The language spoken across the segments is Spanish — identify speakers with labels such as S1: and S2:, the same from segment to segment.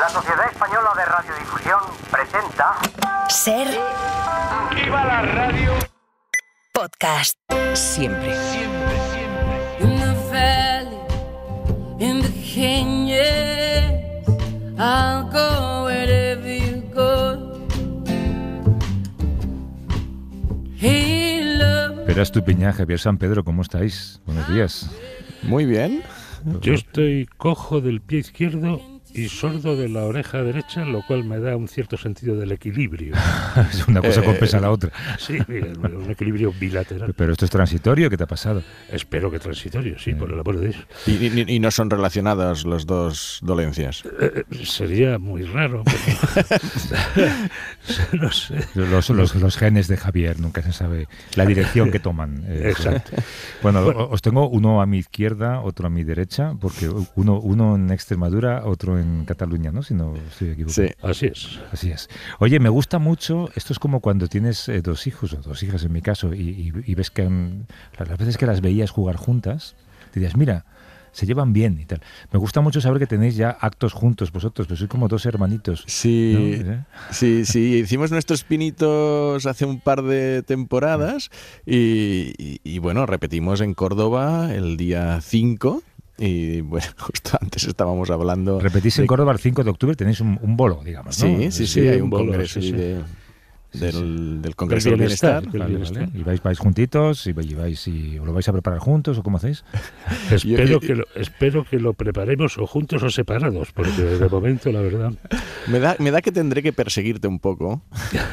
S1: La Sociedad Española de Radiodifusión presenta. Ser. activa la radio! Podcast.
S2: Siempre. Siempre, siempre. In the in the
S3: Verás tu piña, Javier San Pedro, ¿cómo estáis? Buenos días. Muy bien. Yo
S2: estoy cojo del pie izquierdo y sordo de la oreja derecha, lo cual me da un cierto sentido del equilibrio. es
S1: una cosa eh, compensa la otra. sí, un equilibrio bilateral. Pero esto es
S3: transitorio, ¿qué te ha pasado?
S1: Espero que transitorio, sí, eh. por lo amor de Dios. ¿Y, no son relacionadas las dos dolencias? Eh, sería
S2: muy raro. no sé. Los,
S3: genes de Javier, nunca se sabe la dirección que toman. Exacto. Bueno, bueno, os tengo uno a mi izquierda, otro a mi derecha, porque uno, uno en Extremadura, otro en en Cataluña, ¿no? Si no estoy equivocado. Sí, así es. Así es. Oye, me gusta mucho, esto es como cuando tienes eh, dos hijos o dos hijas en mi caso y, ves que las veces que las veías jugar juntas, dirías, mira, se llevan bien y tal. Me gusta mucho saber que tenéis ya actos juntos vosotros, que sois como dos hermanitos. Sí, ¿Eh?
S1: sí, sí. Hicimos nuestros pinitos hace un par de temporadas y, y bueno, repetimos en Córdoba el día 5 y bueno, justo antes estábamos hablando. Repetís en Córdoba
S3: el 5 de octubre, tenéis un, bolo, digamos. ¿no? Sí, sí, sí, hay un, bolo, congreso sí, del, del Congreso del Bienestar. ¿Y vais, vais juntitos? ¿Y vais y lo vais a preparar
S1: juntos o cómo hacéis? espero, que
S2: lo, espero que lo preparemos o juntos o separados, porque
S3: de
S1: momento, la verdad... Me da, me da que tendré que perseguirte un poco.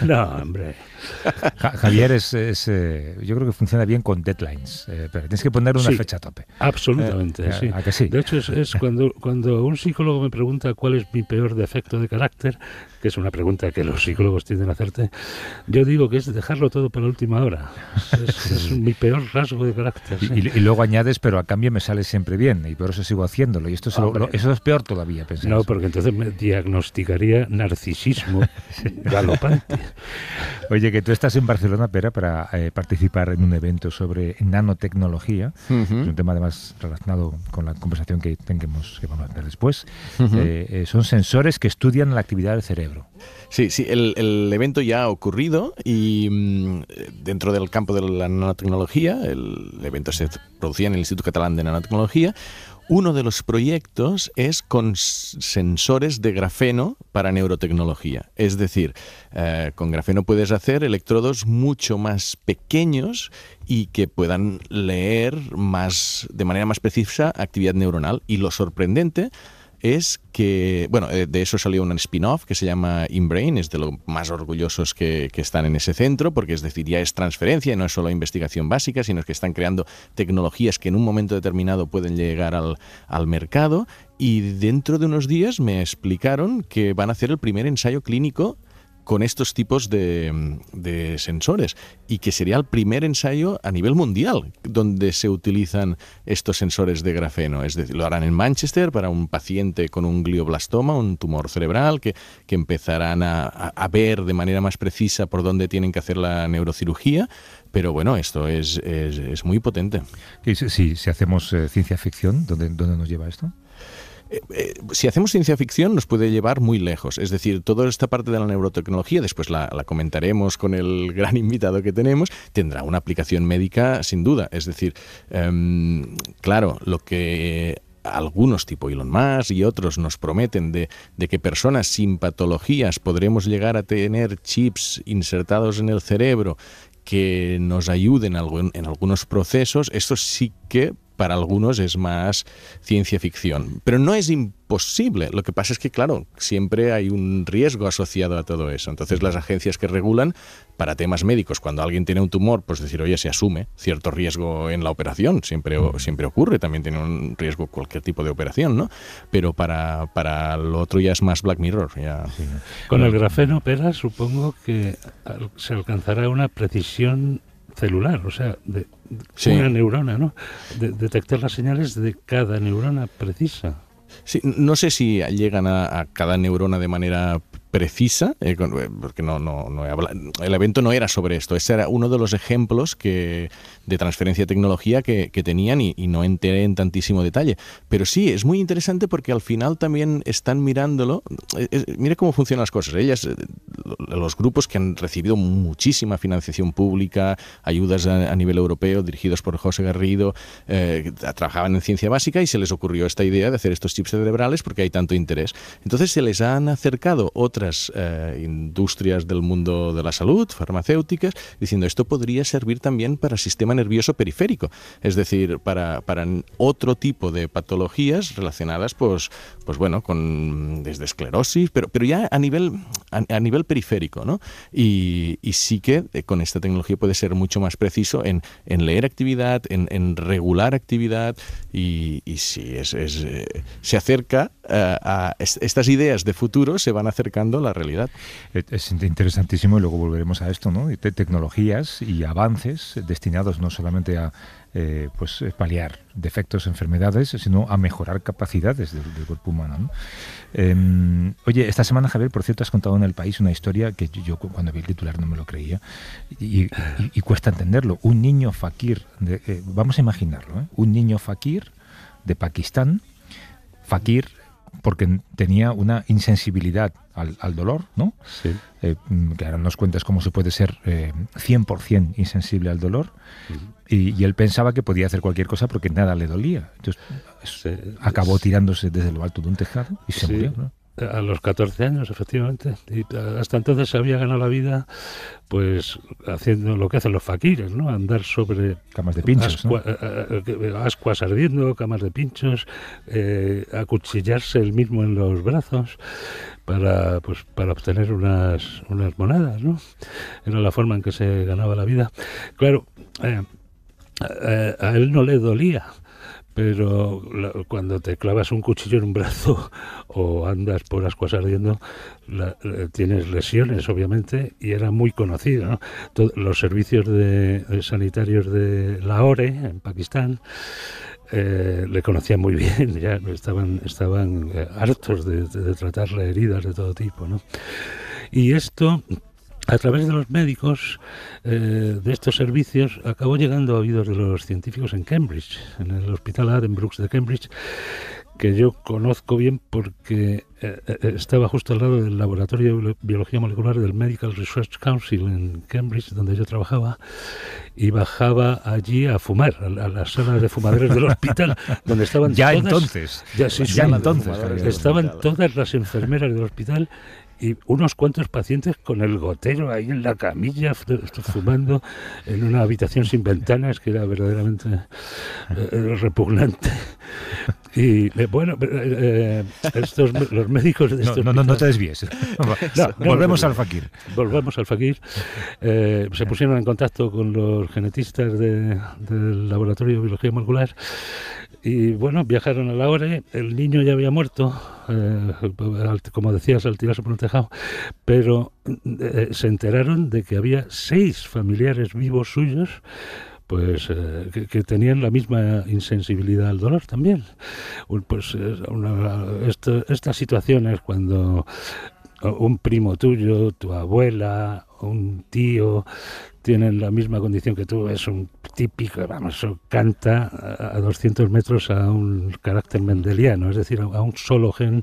S1: no, hombre.
S3: Javier, es, eh, yo creo que funciona bien con deadlines, eh, pero tienes que poner una fecha a tope. Absolutamente, eh, De hecho, es, es
S2: cuando, cuando un psicólogo me pregunta cuál es mi peor defecto de carácter, que es una pregunta que los psicólogos tienden a hacerte, yo digo que es dejarlo todo para la última hora. Es, mi peor rasgo de carácter. Y, luego
S3: añades, pero a cambio me sale siempre bien, y por eso sigo haciéndolo. Y esto es eso es peor todavía, pensé. No, porque entonces me diagnosticaría narcisismo galopante. Oye, que tú estás en Barcelona, Pera, para eh, participar en un evento sobre nanotecnología. un tema además relacionado con la conversación que tengamos que vamos a tener después. Eh, eh, son sensores que estudian la actividad del cerebro.
S1: Sí, sí, el, evento ya ha ocurrido y mm, dentro del campo de la nanotecnología, el evento se producía en el Instituto Catalán de Nanotecnología, uno de los proyectos es con sensores de grafeno para neurotecnología. Es decir, eh, con grafeno puedes hacer electrodos mucho más pequeños y que puedan leer más, de manera más precisa actividad neuronal. Y lo sorprendente es que, bueno, eh, de eso salió un spin-off que se llama InBrain, es de los más orgullosos que, están en ese centro, porque es decir, ya es transferencia, no es solo investigación básica, sino que están creando tecnologías que en un momento determinado pueden llegar al, al mercado. Y dentro de unos días me explicaron que van a hacer el primer ensayo clínico con estos tipos de, sensores y que sería el primer ensayo a nivel mundial donde se utilizan estos sensores de grafeno. Es decir, lo harán en Manchester para un paciente con un glioblastoma, un tumor cerebral, que, empezarán a, ver de manera más precisa por dónde tienen que hacer la neurocirugía. Pero bueno, esto es, muy potente.
S3: si, hacemos eh, ciencia ficción, ¿dónde, ¿dónde nos
S1: lleva esto? Eh, eh, si hacemos ciencia ficción nos puede llevar muy lejos. Es decir, toda esta parte de la neurotecnología, después la, comentaremos con el gran invitado que tenemos, tendrá una aplicación médica sin duda. Es decir, em, claro, lo que algunos tipo Elon Musk y otros nos prometen de, de, que personas sin patologías podremos llegar a tener chips insertados en el cerebro que nos ayuden en algunos procesos, esto sí que para algunos es más ciencia ficción. Pero no es imposible. Lo que pasa es que, claro, siempre hay un riesgo asociado a todo eso. Entonces las agencias que regulan para temas médicos, cuando alguien tiene un tumor, pues decir, oye, se asume cierto riesgo en la operación. Siempre, siempre ocurre, también tiene un riesgo cualquier tipo de operación, ¿no? Pero para, para lo otro ya es más Black Mirror. Ya. Con el grafeno, Pera, supongo que
S2: se alcanzará una precisión celular, o sea, de, una neurona, ¿no? detectar las señales de cada neurona precisa.
S1: Sí, no sé si llegan a, cada neurona de manera precisa, eh, eh, porque no, no, el evento no era sobre esto, ese era uno de los ejemplos que, de transferencia de tecnología que, que tenían y, no enteré en tantísimo detalle. Pero sí, es muy interesante porque al final también están mirándolo, eh, mire cómo funcionan las cosas. Ellas, los grupos que han recibido muchísima financiación pública, ayudas a, nivel europeo, dirigidos por José Garrido, trabajaban en ciencia básica y se les ocurrió esta idea de hacer estos chips cerebrales porque hay tanto interés. Entonces se les han acercado otros otras eh, industrias del mundo de la salud, farmacéuticas, diciendo esto podría servir también para el sistema nervioso periférico, es decir, para, para otro tipo de patologías relacionadas, pues, pues bueno, con desde esclerosis, pero, pero ya a nivel, a, nivel periférico, ¿no? Y, sí que eh, con esta tecnología puede ser mucho más preciso en, en leer actividad, en, regular actividad, y, y es, es, eh, se acerca eh, estas ideas de futuro se van acercando a la realidad. Es interesantísimo y luego volveremos
S3: a esto, ¿no? tecnologías y avances destinados no solamente a eh, pues eh, paliar defectos, enfermedades, sino a mejorar capacidades del, cuerpo humano. Em, oye, esta semana, Javier, por cierto, has contado en el país una historia que yo, cuando vi el titular no me lo creía y, cuesta entenderlo. Un niño fakir, vamos a imaginarlo, un niño fakir de Pakistán, fakir porque tenía una insensibilidad al, dolor, ¿no? Sí. Eh, mm, que ahora nos cuentas cómo se puede ser 100% eh, insensible al dolor. Y, él pensaba que podía hacer cualquier cosa porque nada le dolía. Entonces acabó tirándose desde lo alto de un tejado y se murió, ¿no?
S2: A los 14 años, efectivamente. Y hasta entonces se había ganado la vida, pues, haciendo lo que hacen los faquires, ¿no? Andar sobre... Camas de pinchos, eh, eh, eh, Ascuas ardiendo, camas de pinchos, eh, acuchillarse el mismo en los brazos para, pues, para obtener unas, unas monedas, ¿no? Era la forma en que se ganaba la vida. Claro, a él no le dolía pero cuando te clavas un cuchillo en un brazo o andas por las cosas ardiendo, eh, tienes lesiones, obviamente, y era muy conocido. los servicios de, sanitarios de Lahore, en Pakistán, eh, le conocían muy bien, ya estaban, estaban eh, hartos de, de, de tratarle heridas de todo tipo. ¿no? Y esto a través de los médicos eh, de estos servicios acabó llegando a oídos de los científicos en Cambridge, en el Hospital Addenbrooks de Cambridge, que yo conozco bien porque eh, eh, estaba justo al lado del Laboratorio de Biología Molecular del Medical Research Council en Cambridge, donde yo trabajaba, y bajaba allí a fumar, a, las salas de fumadores del hospital, donde estaban ya entonces, ya, ya entonces, estaban todas las enfermeras del hospital y unos cuantos pacientes con el gotero ahí en la camilla fumando en una habitación sin ventanas que era verdaderamente eh, eh, repugnante. Y eh, bueno, los médicos de estos. No, no, no, te desvíes. volvemos al Fakir. Volvemos al Fakir. se pusieron en contacto con los genetistas del Laboratorio de Biología Molecular y bueno, viajaron a la hora. El niño ya había muerto como decías, al tirarse por un tejado, pero eh, se enteraron de que había seis familiares vivos suyos pues eh, que, tenían la misma insensibilidad al dolor también. Pues eh, estas situaciones cuando un primo tuyo, tu abuela, un tío tienen la misma condición que tú, es un típico, vamos, canta a 200 metros a un carácter mendeliano, es decir, a un solo gen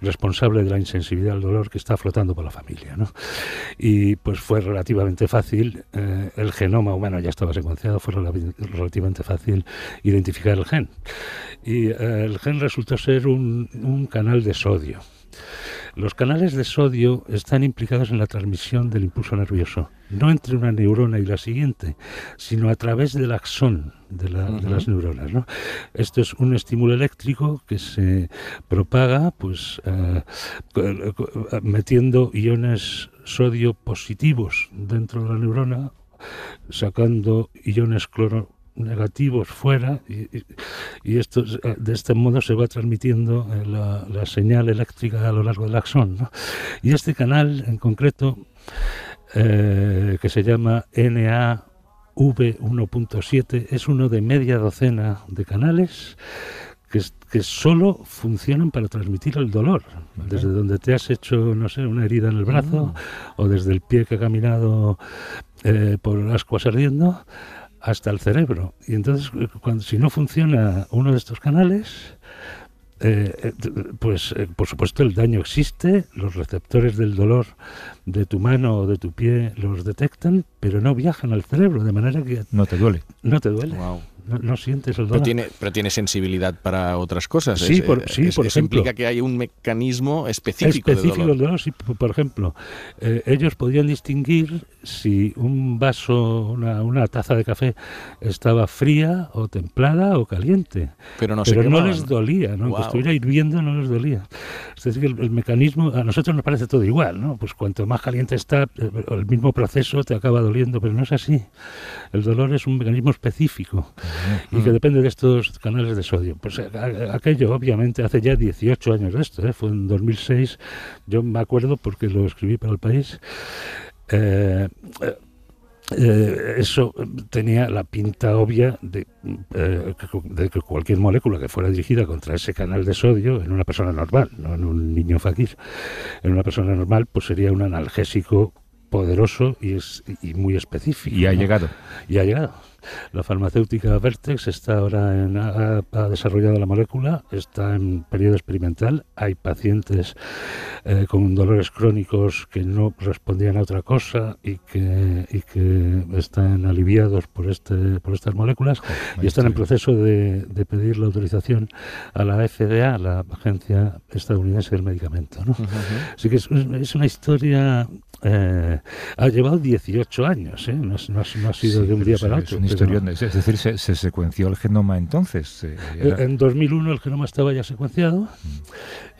S2: responsable de la insensibilidad al dolor que está flotando por la familia. ¿no? Y pues fue relativamente fácil, eh, el genoma humano ya estaba secuenciado, fue relativamente fácil identificar el gen. Y eh, el gen resultó ser un, un canal de sodio. Los canales de sodio están implicados en la transmisión del impulso nervioso, no entre una neurona y la siguiente, sino a través del axón de, de las neuronas. Esto es un estímulo eléctrico que se propaga pues, eh, metiendo iones sodio positivos dentro de la neurona sacando iones cloro negativos fuera y, esto, de este modo se va transmitiendo eh, la, señal eléctrica a lo largo del axón. Y este canal en concreto, eh, que se llama nav 17 es uno de media docena de canales que, que solo funcionan para transmitir el dolor. Desde donde te has hecho, no sé, una herida en el brazo mm. o desde el pie que ha caminado por eh, por ascuas ardiendo hasta el cerebro. Y entonces, eh, cuando, si no funciona uno de estos canales, eh, eh, pues por supuesto el daño existe, los receptores del dolor de tu mano o de tu pie los detectan, pero no viajan al cerebro, de manera que... No te duele. No te duele no, sientes el dolor. Pero tiene,
S1: pero tiene sensibilidad para otras cosas. Sí, sí, por eso ejemplo. implica que hay un mecanismo específico, específico
S2: del dolor. por ejemplo, eh, ellos podían distinguir si un vaso, una, taza de café estaba fría o templada o caliente.
S1: Pero no, pero no les
S2: dolía, ¿no? aunque estuviera hirviendo no les dolía. Es decir, el, el, mecanismo, a nosotros nos parece todo igual, ¿no? Pues cuanto más caliente está, eh, el mismo proceso te acaba doliendo, pero no es así. El dolor es un mecanismo específico. y que depende de estos canales de sodio. Pues eh, aquello, obviamente, hace ya 18 años de esto, ¿eh? fue en 2006, yo me acuerdo porque lo escribí para el país. Eh, eso tenía la pinta obvia de, que cualquier molécula que fuera dirigida contra ese canal de sodio en una persona normal, no en un niño faquir en una persona normal, pues sería un analgésico poderoso y, es, y muy específico. Y ha llegado. Y ha llegado. La farmacéutica Vertex está ahora en, ha, desarrollado la molécula, está en periodo experimental. Hay pacientes eh, con dolores crónicos que no respondían a otra cosa y que, que están aliviados por, este, por estas moléculas y están en proceso de, pedir la autorización a la FDA, la Agencia Estadounidense del Medicamento. Así que es, una historia eh, ha llevado 18 años, ¿eh? no, ha sido de un día para otro es decir, se, secuenció el genoma
S3: entonces. Eh, eh,
S2: en 2001 el genoma estaba ya secuenciado, mm.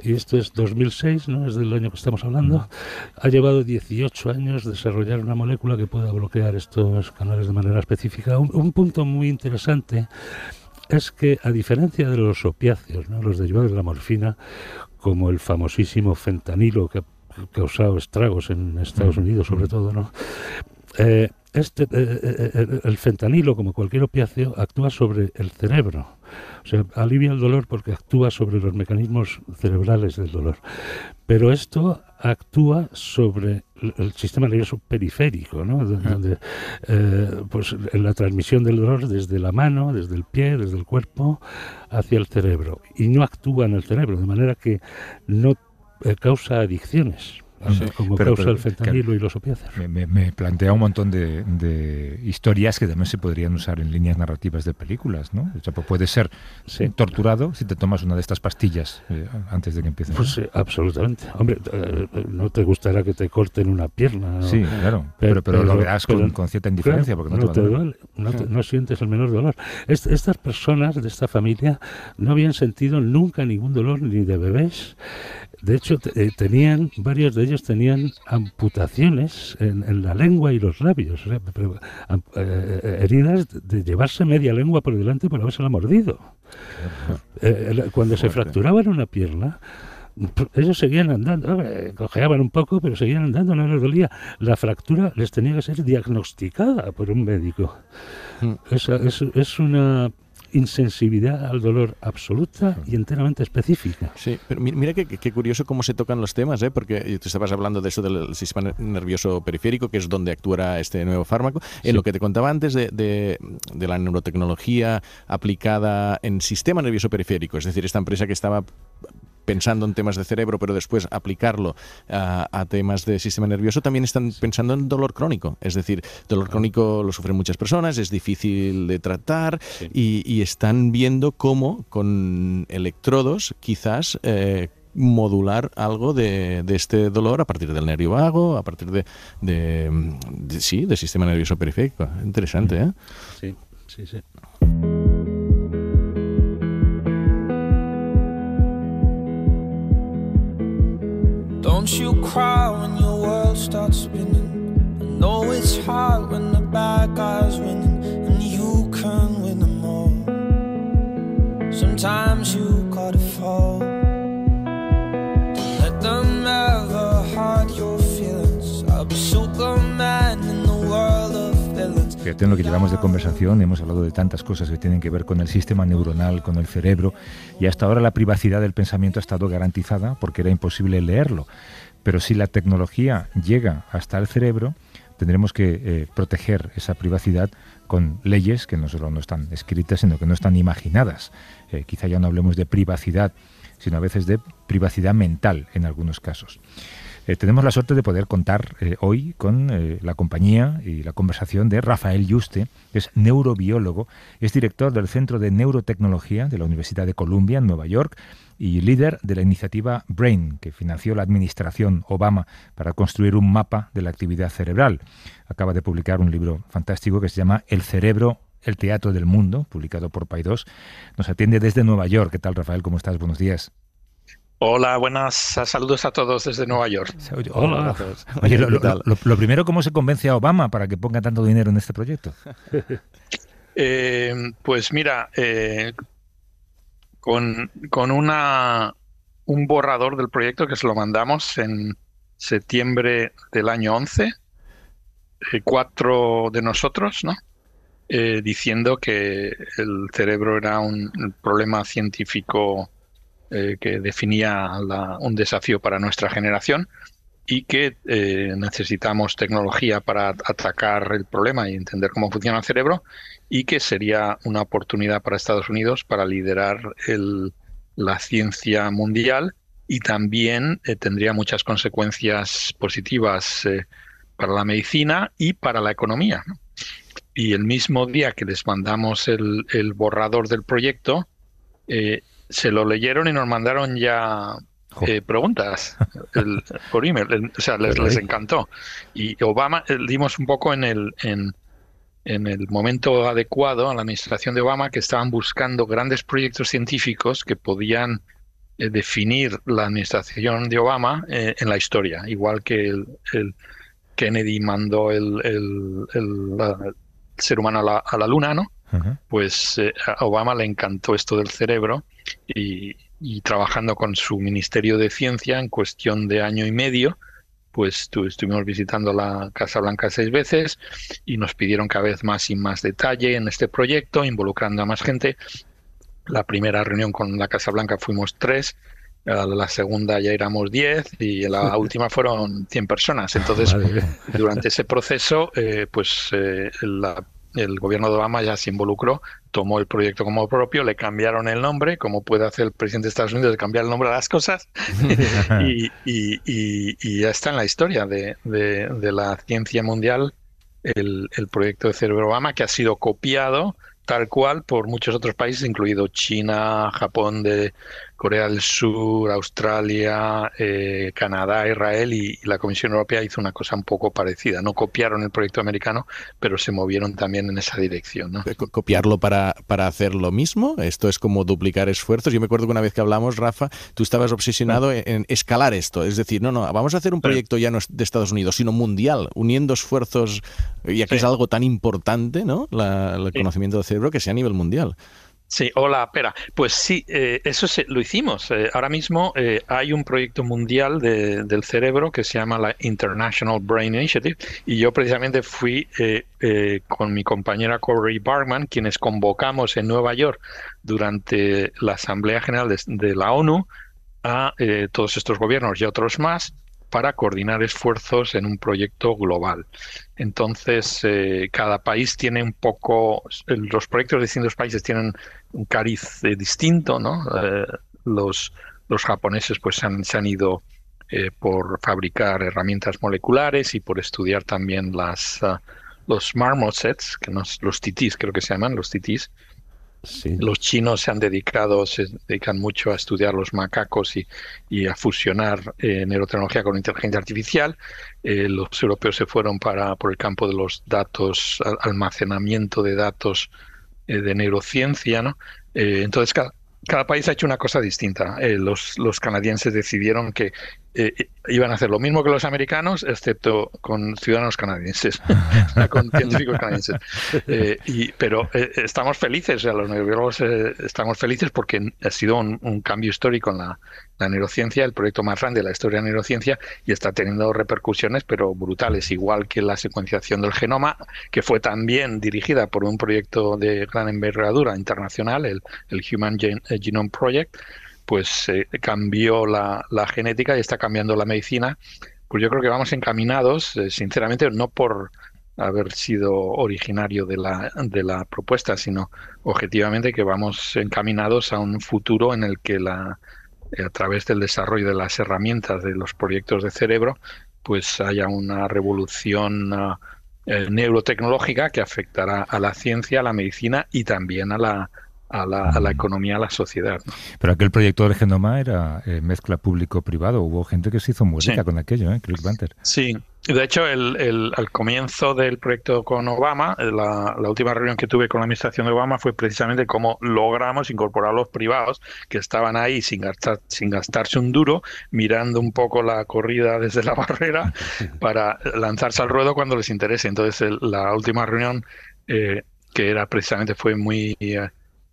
S2: y esto es 2006, ¿no? es del año que estamos hablando. Mm. Ha llevado 18 años desarrollar una molécula que pueda bloquear estos canales de manera específica. un, punto muy interesante es que, a diferencia de los opiáceos, ¿no? los derivados de la morfina, como el famosísimo fentanilo que ha causado estragos en Estados mm. Unidos, sobre todo, ¿no? Eh, este, eh, eh, eh, el fentanilo, como cualquier opiáceo, actúa sobre el cerebro. O sea, alivia el dolor porque actúa sobre los mecanismos cerebrales del dolor. Pero esto actúa sobre el sistema nervioso periférico, ¿no? Pues, la transmisión del dolor desde la mano, desde el pie, desde el cuerpo, hacia el cerebro. Y no actúa en el cerebro, de manera que no causa adicciones como causa el fentanilo y los opiáceos.
S3: Me, plantea un montón de, historias que también se podrían usar en líneas narrativas de películas, ¿no? Pues puedes ser torturado si te tomas una de estas pastillas eh, antes de que empiece. Pues eh,
S2: absolutamente. Hombre, eh, no te gustará que te corten una pierna. Sí, claro. Pero, pero, lo verás con, cierta indiferencia porque no, te, duele. No, sientes el menor dolor. estas personas de esta familia no habían sentido nunca ningún dolor ni de bebés de hecho, eh, tenían, varios de ellos tenían amputaciones en, la lengua y los labios, eh, eh, heridas de llevarse media lengua por delante por la mordido. cuando se fracturaban una pierna, ellos seguían andando, cojeaban un poco, pero seguían andando, no les dolía. La fractura les tenía que ser diagnosticada por un médico. Mm. es una insensibilidad al dolor absoluta y enteramente específica.
S1: Sí, pero mira qué curioso cómo se tocan los temas, ¿eh? porque eh, tú estabas hablando de eso del sistema nervioso periférico, que es donde actuará este nuevo fármaco. En lo que te contaba antes de, de, la neurotecnología aplicada en sistema nervioso periférico, es decir, esta empresa que estaba pensando en temas de cerebro, pero después aplicarlo ah, a, temas de sistema nervioso, también están pensando en dolor crónico. Es decir, dolor crónico lo sufren muchas personas, es difícil de tratar y, están viendo cómo con electrodos quizás... Eh, modular algo de, este dolor a partir del nervio vago, a partir de, de, sí, del sistema nervioso periférico. Interesante, mm. ¿eh?
S2: Sí, sí, sí.
S4: Don't you cry when your world starts spinning. I know it's hard when the bad guys winning and you can win them all. Sometimes you gotta fall. Don't let them ever hurt your feelings. I'll be the
S3: en lo que llevamos de conversación, hemos hablado de tantas cosas que tienen que ver con el sistema neuronal, con el cerebro, y hasta ahora la privacidad del pensamiento ha estado garantizada porque era imposible leerlo. Pero si la tecnología llega hasta el cerebro, tendremos que eh, proteger esa privacidad con leyes que no solo no están escritas, sino que no están imaginadas. Eh, quizá ya no hablemos de privacidad, sino a veces de privacidad mental en algunos casos. Eh, tenemos la suerte de poder contar eh, hoy con eh, la compañía y la conversación de Rafael Yuste, que es neurobiólogo, es director del Centro de Neurotecnología de la Universidad de Columbia en Nueva York y líder de la iniciativa BRAIN, que financió la administración Obama para construir un mapa de la actividad cerebral. Acaba de publicar un libro fantástico que se llama El cerebro el Teatro del Mundo, publicado por Paidós, nos atiende desde Nueva York. ¿Qué tal, Rafael? ¿Cómo estás? Buenos días.
S4: Hola, buenas, saludos a todos desde Nueva York. Hola. lo,
S3: lo, primero, ¿cómo se convence a Obama para que ponga tanto dinero en este proyecto?
S4: Eh, pues mira, eh, con, una, un borrador del proyecto que se lo mandamos en septiembre del año 11, eh, cuatro de nosotros, ¿no? diciendo que el cerebro era un problema científico eh, que definía un desafío para nuestra generación y que eh, necesitamos tecnología para atacar el problema y entender cómo funciona el cerebro y que sería una oportunidad para Estados Unidos para liderar la ciencia mundial y también eh, tendría muchas consecuencias positivas para la medicina y para la economía. Y el mismo día que les mandamos el, borrador del proyecto, se lo leyeron y nos mandaron ya eh, preguntas por email. o sea, les, les, encantó. Y Obama, eh, dimos un poco en el, en, en, el momento adecuado a la administración de Obama que estaban buscando grandes proyectos científicos que podían eh, definir la administración de Obama en la historia, igual que el, Kennedy mandó el, ser humano a la luna, ¿no? pues eh, a Obama le encantó esto del cerebro y, trabajando con su Ministerio de Ciencia en cuestión de año y medio, pues estuvimos visitando la Casa Blanca seis veces y nos pidieron cada vez más y más detalle en este proyecto, involucrando a más gente. La primera reunión con la Casa Blanca fuimos tres, la segunda ya éramos diez y la última fueron 100 personas. Entonces, durante ese proceso, eh, pues eh, la el gobierno de Obama ya se involucró, tomó el proyecto como propio, le cambiaron el nombre, como puede hacer el presidente de Estados Unidos, de cambiar el nombre a las cosas, y, ya está en la historia de, la ciencia mundial el, el, proyecto de Cerebro Obama, que ha sido copiado tal cual por muchos otros países, incluido China, Japón de, Corea del Sur, Australia, eh, Canadá, Israel y, la Comisión Europea hizo una cosa un poco parecida. No copiaron el proyecto americano, pero se movieron también en esa dirección.
S1: Eh, ¿Copiarlo para, para hacer lo mismo? Esto es como duplicar esfuerzos. Yo me acuerdo que una vez que hablamos, Rafa, tú estabas obsesionado en, escalar esto. Es decir, no, no, vamos a hacer un proyecto ya no de Estados Unidos, sino mundial, uniendo esfuerzos, ya que es algo tan importante, ¿no? el conocimiento del cerebro que sea a nivel mundial. Sí,
S4: hola, Pera, Pues sí, eh, eso se, lo hicimos. Eh, ahora mismo eh, hay un proyecto mundial del cerebro que se llama la International Brain Initiative y yo precisamente fui con mi compañera Corey Barman, quienes convocamos en Nueva York durante la Asamblea General de, de la ONU a todos estos gobiernos y otros más para coordinar esfuerzos en un proyecto global. Entonces, eh, cada país tiene un poco, los proyectos de distintos países tienen un cariz eh, distinto, ¿no? Eh, los, los japoneses pues se han ido por fabricar herramientas moleculares y por estudiar también las, ah, los marmosets, que nos, los titis creo que se llaman, los titis, los chinos se han dedicado, se dedican mucho a estudiar los macacos y, a fusionar eh, neurotecnología con inteligencia artificial. Eh, los europeos se fueron para por el campo de los datos, almacenamiento de datos eh, de neurociencia, ¿no? entonces, cada país ha hecho una cosa distinta. Eh, los, canadienses decidieron que eh, eh, iban a hacer lo mismo que los americanos, excepto con ciudadanos canadienses, con científicos canadienses. y, pero estamos felices, o los neurobiólogos estamos felices porque ha sido un cambio histórico en la, la neurociencia, el proyecto más grande de la historia de la neurociencia, y está teniendo repercusiones, pero brutales, igual que la secuenciación del genoma, que fue también dirigida por un proyecto de gran envergadura internacional, el, Human eh, Genome Project, pues eh, cambió la, genética y está cambiando la medicina. Pues yo creo que vamos encaminados, eh, sinceramente, no por haber sido originario de la, de la propuesta, sino objetivamente que vamos encaminados a un futuro en el que la eh, a través del desarrollo de las herramientas de los proyectos de cerebro, pues haya una revolución eh, neurotecnológica que afectará a la ciencia, a la medicina y también a la, a la, mm. economía, a la sociedad.
S3: Pero aquel proyecto de genoma era eh, mezcla público-privado. Hubo gente que se hizo muy con aquello, ¿eh? Chris
S4: Sí, de hecho, al comienzo del proyecto con Obama, eh, la, última reunión que tuve con la administración de Obama fue precisamente cómo logramos incorporar a los privados que estaban ahí sin, gastar, sin gastarse un duro, mirando un poco la corrida desde la barrera para lanzarse al ruedo cuando les interese. Entonces, la última reunión, eh, que era precisamente fue muy.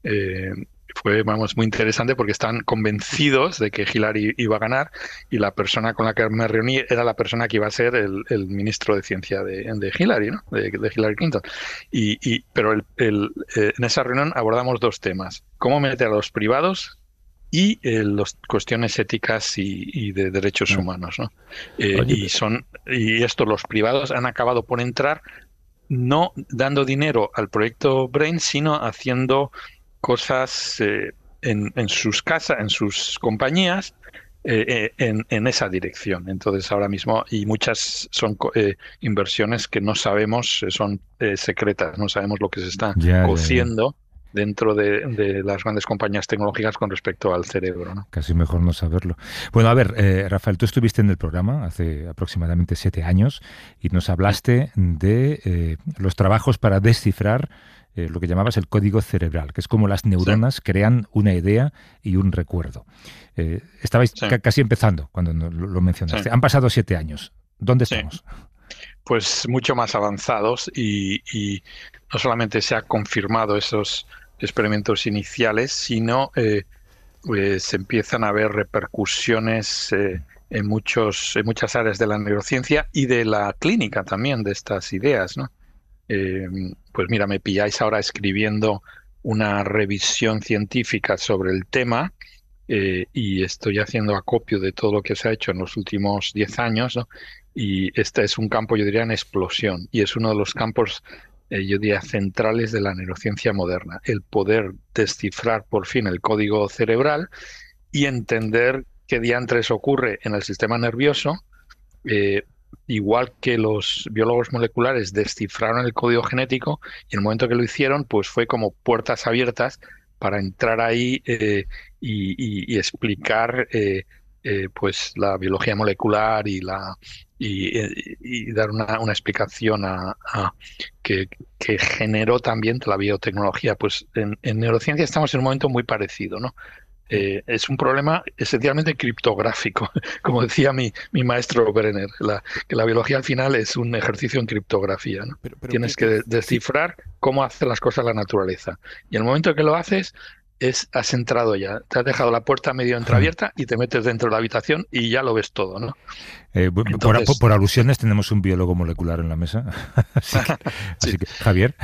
S4: Eh, fue vamos, muy interesante porque están convencidos de que Hillary iba a ganar y la persona con la que me reuní era la persona que iba a ser el, el ministro de ciencia de, de Hillary, ¿no? de, Hillary Clinton. Y, y pero el, eh, en esa reunión abordamos dos temas, cómo meter a los privados y eh, las cuestiones éticas y, y de derechos ah. humanos. ¿no? y, son, y esto los privados han acabado por entrar no dando dinero al proyecto Brain, sino haciendo cosas eh, en, sus casas, en sus compañías, eh, eh, en, esa dirección. Entonces, ahora mismo, y muchas son inversiones que no sabemos, son secretas, no sabemos lo que se está cociendo. dentro de, las grandes compañías tecnológicas con respecto al cerebro.
S3: Casi mejor no saberlo. Bueno, a ver, Rafael, tú estuviste en el programa hace aproximadamente siete años y nos hablaste de los trabajos para descifrar eh, lo que llamabas el código cerebral, que es como las neuronas crean una idea y un recuerdo. Eh, estabais casi empezando cuando lo mencionaste. Han pasado siete años. ¿Dónde estamos?
S4: Pues mucho más avanzados y, no solamente se ha confirmado esos experimentos iniciales, sino eh, se pues empiezan a ver repercusiones en, muchos, en muchas áreas de la neurociencia y de la clínica también de estas ideas, ¿no? Em, pues mira, me pilláis ahora escribiendo una revisión científica sobre el tema eh, y estoy haciendo acopio de todo lo que se ha hecho en los últimos 10 años y este es un campo, yo diría, en explosión y es uno de los campos, eh, yo diría, centrales de la neurociencia moderna, el poder descifrar por fin el código cerebral y entender qué diantres ocurre en el sistema nervioso eh, igual que los biólogos moleculares descifraron el código genético, y en el momento que lo hicieron, pues fue como puertas abiertas para entrar ahí eh, y, explicar eh, eh, pues la biología molecular y la y, dar una, explicación a, que, generó también la biotecnología. Pues en, en, neurociencia estamos en un momento muy parecido, ¿no? Eh, es un problema esencialmente criptográfico, como decía mi, maestro Brenner, que la biología al final es un ejercicio en criptografía. ¿no? Tienes que descifrar cómo hace las cosas la naturaleza. Y el momento que lo haces, es, has entrado ya, te has dejado la puerta medio entreabierta y te metes dentro de la habitación y ya lo ves todo, ¿no?
S3: Eh, por, alusiones tenemos un biólogo molecular en la mesa, Javier.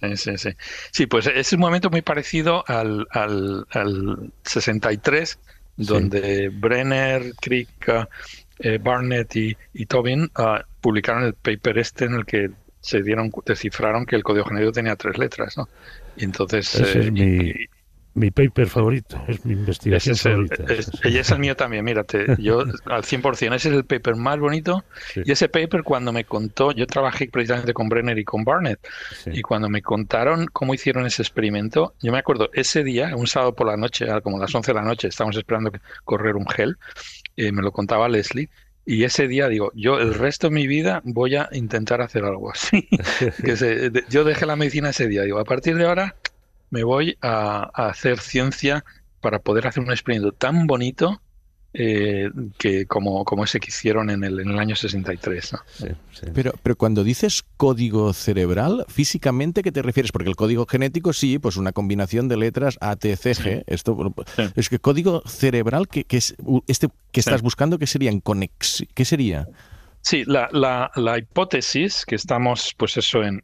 S4: Sí, sí, sí. Sí, pues es un momento muy parecido al, al, al 63, donde Brenner, Crick, eh, Barnett y, Tobin ah, publicaron el paper este en el que se dieron, descifraron que el código genético tenía tres letras, ¿no? Y entonces... Eh,
S2: mi paper favorito, es mi investigación favorita.
S4: Es, es el mío también, mírate, yo al 100%, ese es el paper más bonito. Y ese paper cuando me contó, yo trabajé precisamente con Brenner y con Barnett, y cuando me contaron cómo hicieron ese experimento, yo me acuerdo, ese día, un sábado por la noche, como a las 11 de la noche, estábamos esperando correr un gel, eh, me lo contaba Leslie, y ese día digo, yo el resto de mi vida voy a intentar hacer algo así. yo dejé la medicina ese día, digo, a partir de ahora me voy a, hacer ciencia para poder hacer un experimento tan bonito eh, que
S1: como, como ese que hicieron en el, en el año 63. Pero, pero cuando dices código cerebral, físicamente, ¿qué te refieres? Porque el código genético sí, pues una combinación de letras ATCG. Sí. Esto, Es que código cerebral, que, es, este que estás buscando, ¿qué, serían? ¿qué sería?
S4: Sí, la, la, hipótesis que estamos, pues eso, en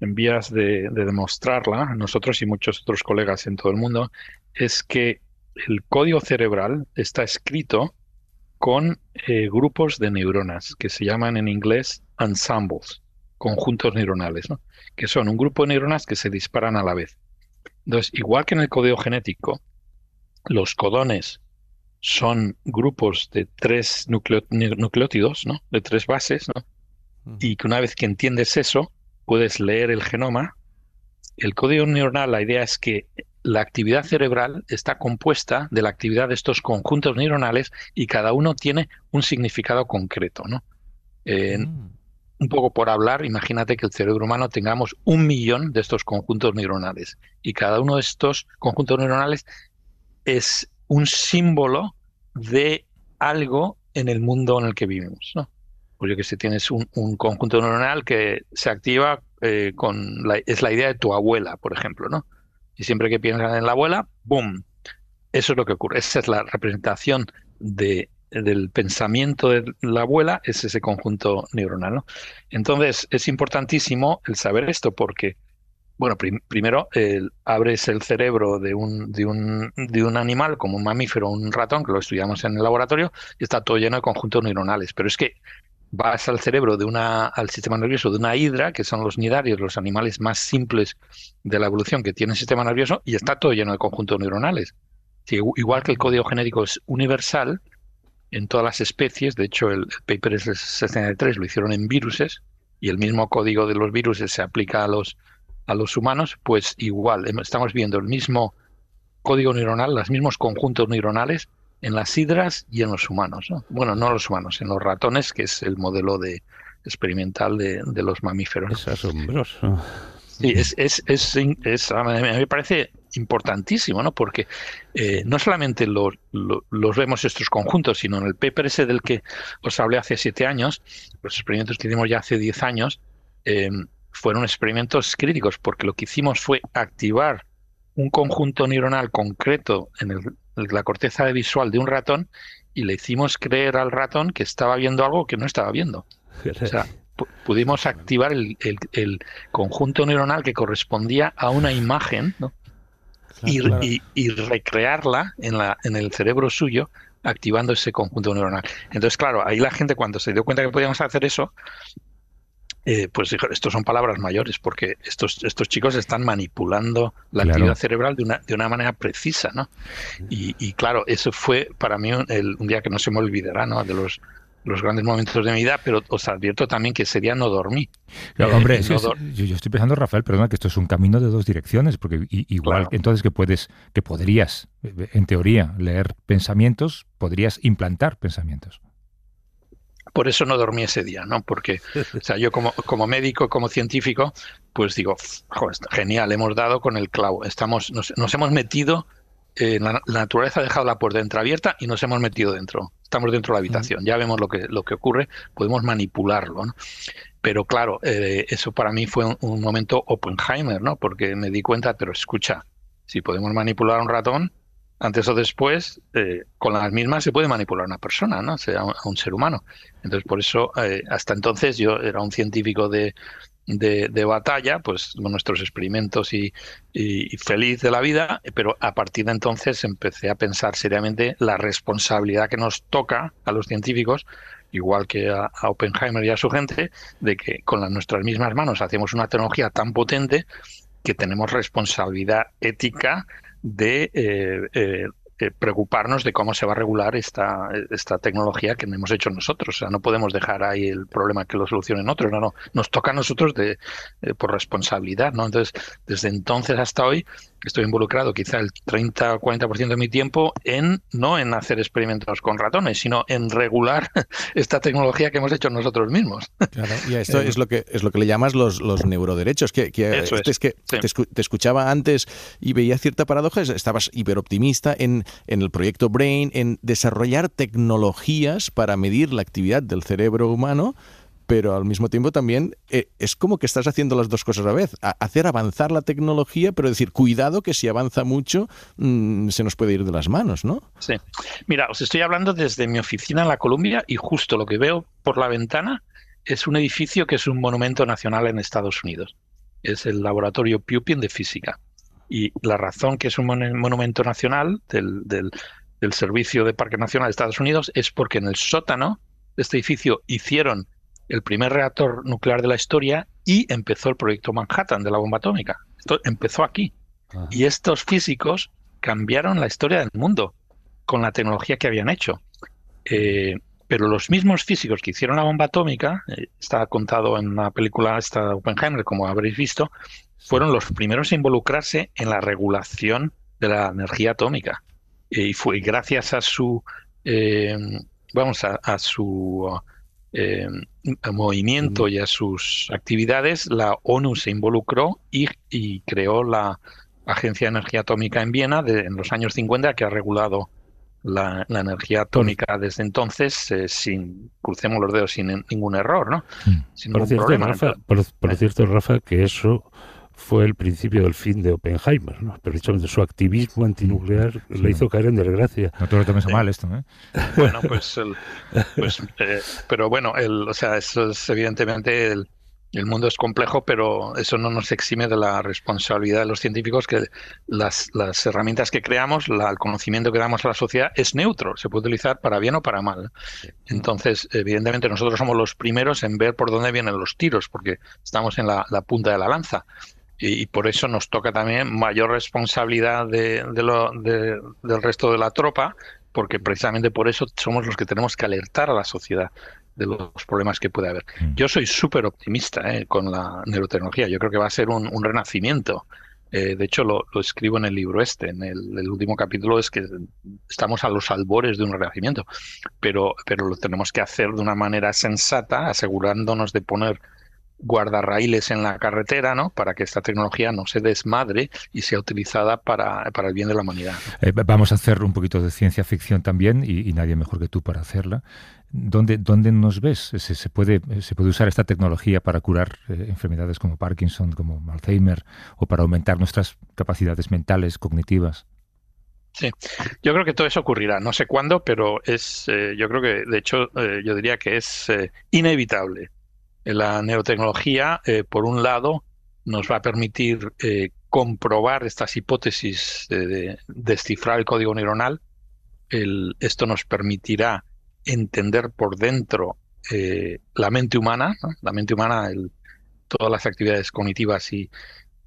S4: en vías de, demostrarla, nosotros y muchos otros colegas en todo el mundo, es que el código cerebral está escrito con eh, grupos de neuronas que se llaman en inglés ensembles, conjuntos neuronales, que son un grupo de neuronas que se disparan a la vez. Entonces, igual que en el código genético, los codones son grupos de tres nucleótidos, ¿no? de tres bases, y que una vez que entiendes eso, puedes leer el genoma. El código neuronal, la idea es que la actividad cerebral está compuesta de la actividad de estos conjuntos neuronales y cada uno tiene un significado concreto. ¿no? Mm. Un poco por hablar, imagínate que el cerebro humano tengamos un millón de estos conjuntos neuronales y cada uno de estos conjuntos neuronales es un símbolo de algo en el mundo en el que vivimos. ¿no? pues yo que sé, tienes un, conjunto neuronal que se activa eh, con la, es la idea de tu abuela, por ejemplo, ¿no? Y siempre que piensan en la abuela, ¡boom! Eso es lo que ocurre. Esa es la representación de, del pensamiento de la abuela, es ese conjunto neuronal, ¿no? Entonces, es importantísimo el saber esto porque, bueno, primero abres el cerebro de un, de, de un animal como un mamífero o un ratón, que lo estudiamos en el laboratorio, y está todo lleno de conjuntos neuronales. Pero es que vas al cerebro de una, al sistema nervioso de una hidra, que son los nidarios, los animales más simples de la evolución que tiene sistema nervioso, y está todo lleno de conjuntos neuronales. igual que el código genético es universal en todas las especies, de hecho el, paper es el 63, lo hicieron en viruses, y el mismo código de los viruses se aplica a los, a los humanos, pues igual, em, estamos viendo el mismo código neuronal, los mismos conjuntos neuronales en las hidras y en los humanos. Bueno, no los humanos, en los ratones, que es el modelo de, experimental de, los mamíferos. Es asombroso. Sí, es, a mí me parece importantísimo, ¿no? Porque eh, no solamente los, vemos estos conjuntos, sino en el paper del que os hablé hace siete años, los experimentos que hicimos ya hace diez años, eh, fueron experimentos críticos, porque lo que hicimos fue activar un conjunto neuronal concreto en el la corteza visual de un ratón y le hicimos creer al ratón que estaba viendo algo que no estaba viendo. O sea, pudimos activar el, conjunto neuronal que correspondía a una imagen y, recrearla en, la, en el cerebro suyo activando ese conjunto neuronal. Entonces, claro, ahí la gente cuando se dio cuenta que podíamos hacer eso, eh, pues estos son palabras mayores, porque estos, estos chicos están manipulando la actividad cerebral de una, de una manera precisa, ¿no? Y, claro, eso fue para mí un, día que no se me olvidará, ¿no? De los los grandes momentos de mi vida, pero os advierto también que sería no dormí. Eh,
S3: yo, estoy pensando, Rafael, perdona, que esto es un camino de dos direcciones, porque igual entonces que puedes, que podrías, eh, en teoría, leer pensamientos, podrías implantar pensamientos
S4: por eso no dormí ese día, ¿no? Porque, o sea, yo como, como médico, como científico, pues digo, genial, hemos dado con el clavo, estamos, nos, hemos metido, eh, la, naturaleza ha dejado la puerta entreabierta y nos hemos metido dentro, estamos dentro de la habitación, mm. ya vemos lo que, lo que ocurre, podemos manipularlo, ¿no? Pero claro, eh, eso para mí fue un, momento Oppenheimer, ¿no? Porque me di cuenta, pero escucha, si podemos manipular a un ratón, antes o después, eh, con las mismas se puede manipular a una persona, ¿no? a un ser humano. Entonces, por eso, eh, hasta entonces yo era un científico de, de batalla, pues nuestros experimentos y, feliz de la vida, pero a partir de entonces empecé a pensar seriamente la responsabilidad que nos toca a los científicos igual que a, Oppenheimer y a su gente, de que con las, nuestras mismas manos hacemos una tecnología tan potente que tenemos responsabilidad ética de eh, eh, eh, preocuparnos de cómo se va a regular esta, esta tecnología que hemos hecho nosotros. O sea, no podemos dejar ahí el problema que lo solucionen otros. No, no. Nos toca a nosotros de, por responsabilidad, ¿no? Entonces, desde entonces hasta hoy estoy involucrado quizá el 30 o 40% de mi tiempo en no en hacer experimentos con ratones, sino en regular esta tecnología que hemos hecho nosotros mismos.
S1: y esto eh, es lo que es lo que le llamas los, neuroderechos, que, este es, que te, escuchaba antes y veía cierta paradoja, estabas hiperoptimista en, en el proyecto Brain, en desarrollar tecnologías para medir la actividad del cerebro humano, pero al mismo tiempo también eh, es como que estás haciendo las dos cosas a la vez, hacer avanzar la tecnología, pero decir, cuidado que si avanza mucho mm, se nos puede ir de las manos, ¿no?
S4: Sí. Mira, os estoy hablando desde mi oficina en la Columbia y justo lo que veo por la ventana es un edificio que es un monumento nacional en Estados Unidos. Es el laboratorio Pupin de física. Y la razón que es un monumento nacional del Servicio de Parque Nacional de Estados Unidos es porque en el sótano de este edificio hicieron el primer reactor nuclear de la historia y empezó el proyecto Manhattan de la bomba atómica. Esto empezó aquí. Ah. Y estos físicos cambiaron la historia del mundo con la tecnología que habían hecho. Eh, pero los mismos físicos que hicieron la bomba atómica, eh, está contado en la película esta de Oppenheimer, como habréis visto, fueron los primeros a involucrarse en la regulación de la energía atómica. y fue gracias a su, eh, vamos, a su eh, movimiento y a sus actividades, la ONU se involucró y, creó la Agencia de Energía Atómica en Viena en los años 50, que ha regulado la, energía atómica desde entonces, eh, sin crucemos los dedos, sin ningún error, ¿no? Mm. por,
S2: por eh. cierto, Rafa, que eso fue el principio del fin de Oppenheimer. ¿no? Precisamente su activismo antinuclear le hizo caer en desgracia. No te lo tomes a mal esto. ¿eh?
S4: Bueno, pues, pues eh, pero bueno, o sea, eso es evidentemente el, mundo es complejo, pero eso no nos exime de la responsabilidad de los científicos que las, herramientas que creamos, el conocimiento que damos a la sociedad es neutro, se puede utilizar para bien o para mal. Entonces, evidentemente nosotros somos los primeros en ver por dónde vienen los tiros, porque estamos en la punta de la lanza y por eso nos toca también mayor responsabilidad de, lo, del resto de la tropa, porque precisamente por eso somos los que tenemos que alertar a la sociedad de los problemas que puede haber. Mm. Yo soy súper optimista eh, con la neurotecnología, yo creo que va a ser un, renacimiento. Eh, de hecho, lo, escribo en el libro este, en el, el, último capítulo es que estamos a los albores de un renacimiento, pero, pero lo tenemos que hacer de una manera sensata, asegurándonos de poner guardarraíles en la carretera, ¿no? Para que esta tecnología no se desmadre y sea utilizada para, el bien de la humanidad.
S3: Eh, vamos a hacer un poquito de ciencia ficción también y, nadie mejor que tú para hacerla. ¿Dónde, nos ves? ¿Se, puede, ¿Se puede usar esta tecnología para curar eh, enfermedades como Parkinson, como Alzheimer o para aumentar nuestras capacidades mentales, cognitivas?
S4: Sí, yo creo que todo eso ocurrirá. No sé cuándo, pero es, eh, yo creo que, de hecho, yo diría que es inevitable. Eh, la neurotecnología, eh, por un lado, nos va a permitir eh, comprobar estas hipótesis de, descifrar el código neuronal. esto nos permitirá entender por dentro la mente humana, la mente humana, todas las actividades cognitivas y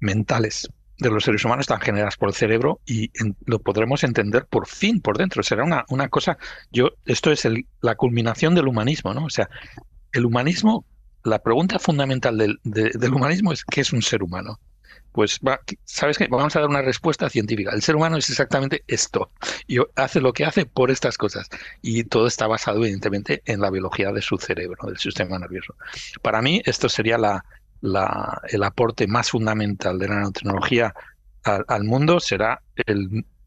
S4: mentales de los seres humanos están generadas por el cerebro y lo podremos entender por fin por dentro. Será una, una cosa, yo, esto es la culminación del humanismo, ¿no? O sea, el humanismo la pregunta fundamental del, humanismo es ¿qué es un ser humano? Pues, ¿sabes qué? Vamos a dar una respuesta científica. El ser humano es exactamente esto. Y hace lo que hace por estas cosas. Y todo está basado, evidentemente, en la biología de su cerebro, del sistema nervioso. Para mí, esto sería la, el aporte más fundamental de la nanotecnología al, mundo, será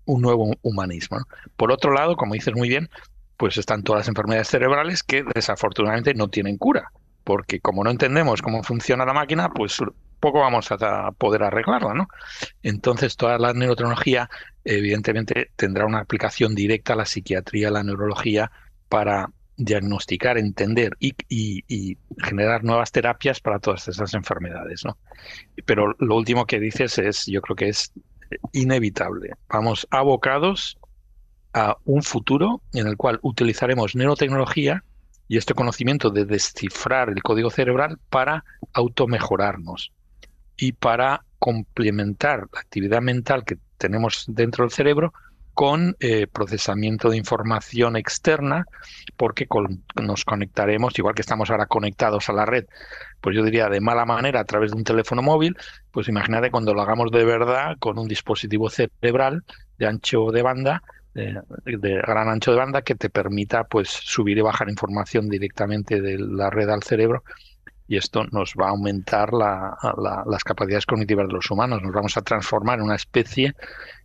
S4: un nuevo humanismo. Por otro lado, como dices muy bien, pues están todas las enfermedades cerebrales que desafortunadamente no tienen cura porque como no entendemos cómo funciona la máquina, pues poco vamos a poder arreglarla, ¿no? Entonces, toda la neurotecnología, evidentemente, tendrá una aplicación directa a la psiquiatría, a la neurología, para diagnosticar, entender y, generar nuevas terapias para todas esas enfermedades, ¿no? Pero lo último que dices es, yo creo que es inevitable. Vamos abocados a un futuro en el cual utilizaremos neurotecnología y este conocimiento de descifrar el código cerebral para automejorarnos y para complementar la actividad mental que tenemos dentro del cerebro con eh, procesamiento de información externa, porque nos conectaremos, igual que estamos ahora conectados a la red, pues yo diría de mala manera a través de un teléfono móvil, pues imagínate cuando lo hagamos de verdad con un dispositivo cerebral de ancho de banda, de, gran ancho de banda que te permita pues subir y bajar información directamente de la red al cerebro y esto nos va a aumentar las capacidades cognitivas de los humanos. Nos vamos a transformar en una especie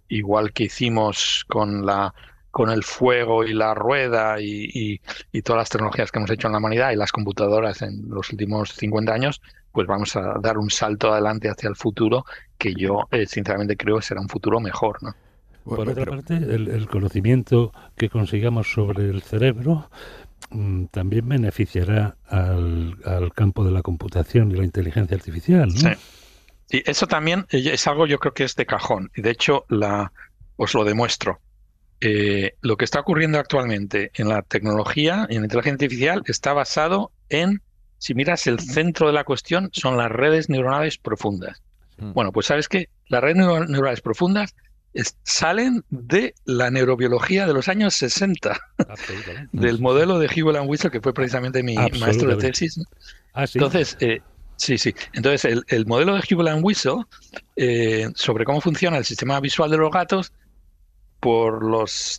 S4: igual que hicimos con la con el fuego y la rueda y, todas las tecnologías que hemos hecho en la humanidad y las computadoras en los últimos 50 años, pues vamos a dar un salto adelante hacia el futuro que yo eh, sinceramente creo que será un futuro mejor, ¿no? Por otra parte, el,
S2: conocimiento que consigamos sobre el cerebro mm, también beneficiará al, campo de la computación y la inteligencia artificial.
S4: ¿no? Sí. Y eso también eh, es algo yo creo que es de cajón. Y de hecho, os lo demuestro. Eh, lo que está ocurriendo actualmente en la tecnología y en la inteligencia artificial está basado en, si miras el centro de la cuestión, son las redes neuronales profundas. Mm. Bueno, pues sabes que las redes neuronales profundas salen de la neurobiología de los años 60, del modelo de Hewell and Whistle, que fue precisamente mi maestro de tesis. Ah, Entonces, eh, sí, sí. Entonces, el, modelo de Hewell and Whistle eh, sobre cómo funciona el sistema visual de los gatos por los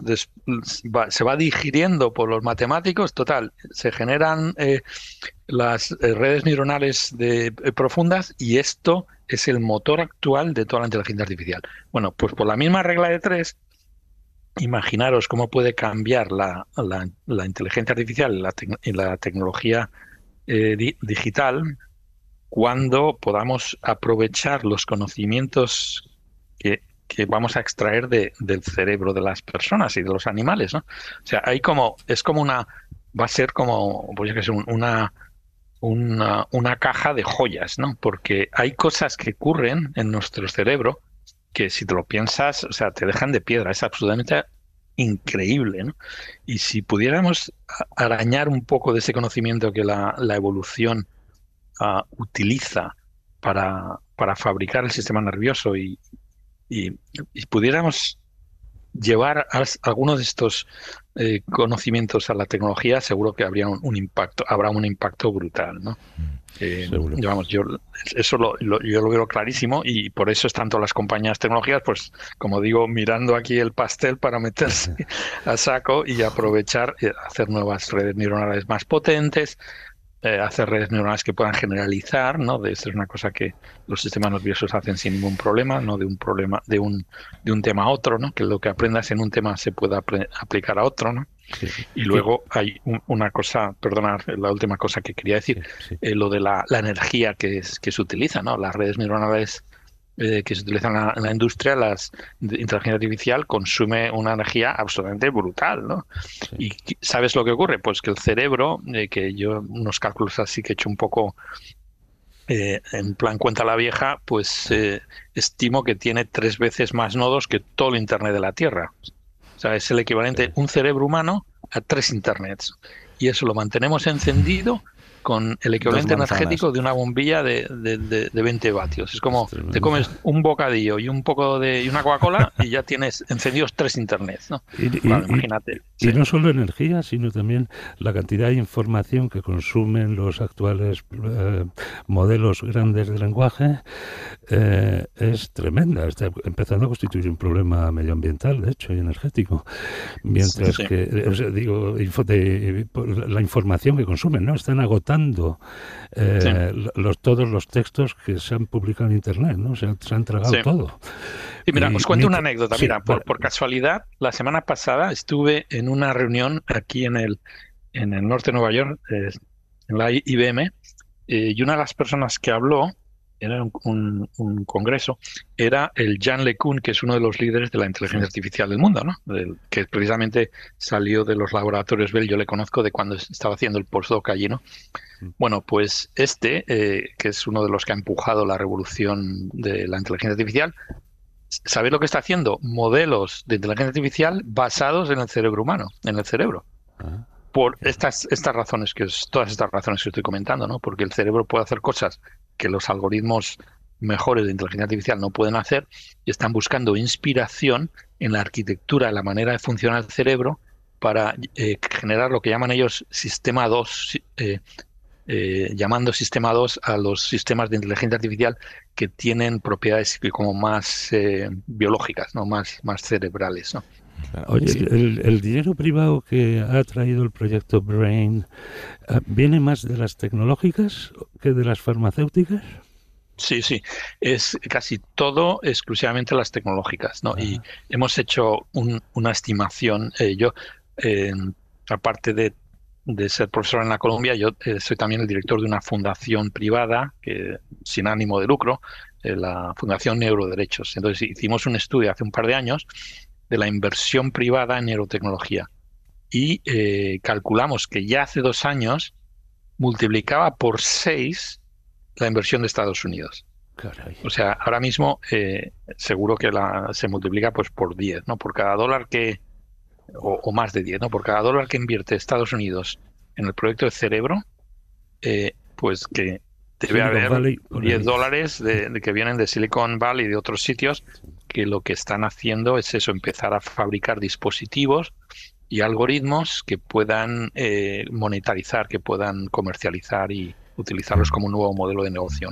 S4: se va digiriendo por los matemáticos total se generan eh, las eh, redes neuronales de, eh, profundas y esto es el motor actual de toda la inteligencia artificial. Bueno, pues por la misma regla de tres, imaginaros cómo puede cambiar la, inteligencia artificial y la, tecnología eh, digital cuando podamos aprovechar los conocimientos que, vamos a extraer de, del cerebro de las personas y de los animales, ¿no? O sea, hay como, es como una, va a ser como, voy a que una, una, una caja de joyas, ¿no? Porque hay cosas que ocurren en nuestro cerebro que si te lo piensas, o sea, te dejan de piedra, es absolutamente increíble, ¿no? Y si pudiéramos arañar un poco de ese conocimiento que la, evolución ah, utiliza para, fabricar el sistema nervioso y, y pudiéramos llevar algunos de estos eh, conocimientos a la tecnología, seguro que habría un, impacto, habrá un impacto brutal, ¿no? Mm, eh, yo eso lo, yo lo veo clarísimo y por eso es tanto las compañías tecnológicas, pues como digo, mirando aquí el pastel para meterse a saco y aprovechar, eh, hacer nuevas redes neuronales más potentes, eh, hacer redes neuronales que puedan generalizar, ¿no? De esto es una cosa que los sistemas nerviosos hacen sin ningún problema, ¿no? De un problema, de un, de un tema a otro, ¿no? Que lo que aprendas en un tema se pueda aplicar a otro, ¿no? Y luego hay una cosa, perdonar la última cosa que quería decir, eh, lo de la, la energía que, que se utiliza, ¿no? Las redes neuronales eh, que se utilizan en la, industria, la inteligencia artificial consume una energía absolutamente brutal, ¿no? ¿Y sabes lo que ocurre? Pues que el cerebro, eh, que yo unos cálculos así que he hecho un poco eh, en plan cuenta la vieja, pues estimo que tiene tres veces más nodos que todo el Internet de la Tierra. O sea, es el equivalente, un cerebro humano a tres Internets. Y eso lo mantenemos encendido con el equivalente energético de una bombilla de, de, de, 20 vatios. Es como te comes un bocadillo y un poco de y una Coca-Cola y ya tienes encendidos tres internet. Y, imagínate.
S2: Y, no solo energía, sino también la cantidad de información que consumen los actuales eh, modelos grandes de lenguaje eh, es tremenda. Está empezando a constituir un problema medioambiental, de hecho, y energético. Mientras que, digo, la información que consumen, ¿no? Están agotados eh, los, todos los textos que se
S4: han publicado en
S2: Internet, ¿no? Se, han tragado todo.
S4: Y mira, os cuento una anécdota. mira, por, casualidad, la semana pasada estuve en una reunión aquí en el, en el norte de Nueva York, eh, en la IBM, eh, y una de las personas que habló era un, congreso, era el Jan LeCun, que es uno de los líderes de la inteligencia artificial del mundo, ¿no? que precisamente salió de los laboratorios Bell, yo le conozco de cuando estaba haciendo el postdoc allí, ¿no? Mm. Bueno, pues este, eh, que es uno de los que ha empujado la revolución de la inteligencia artificial, ¿sabéis lo que está haciendo? Modelos de inteligencia artificial basados en el cerebro humano, en el cerebro. Ah. por estas, estas razones que os, todas estas razones que estoy comentando, ¿no? Porque el cerebro puede hacer cosas que los algoritmos mejores de inteligencia artificial no pueden hacer y están buscando inspiración en la arquitectura, en la manera de funcionar el cerebro para eh, generar lo que llaman ellos sistema 2, eh, eh, llamando sistema 2 a los sistemas de inteligencia artificial que tienen propiedades como más biológicas, ¿no? más, más cerebrales. ¿no? Oye,
S2: el, dinero privado que ha traído el proyecto Brain ah, viene más de las tecnológicas que de las farmacéuticas.
S4: Sí, sí, es casi todo exclusivamente las tecnológicas, ¿no? Y ah. hemos hecho una estimación. Eh, yo, eh, aparte de, ser profesor en la Colombia, yo eh, soy también el director de una fundación privada que, sin ánimo de lucro, la Fundación Neuroderechos. Entonces hicimos un estudio hace un par de años de la inversión privada en neurotecnología. Y eh, calculamos que ya hace dos años multiplicaba por seis la inversión de Estados Unidos. O sea, ahora mismo eh, seguro que la, se multiplica pues por 10, ¿no? Por cada dólar que, o, más de 10, ¿no? Por cada dólar que invierte Estados Unidos en el proyecto de cerebro, eh, pues que debe haber 10 dólares que vienen de Silicon Valley y de otros sitios que lo que están haciendo es eso, empezar a fabricar dispositivos y algoritmos que puedan eh, monetarizar, que puedan comercializar y, utilizarlos como un nuevo modelo de negocio.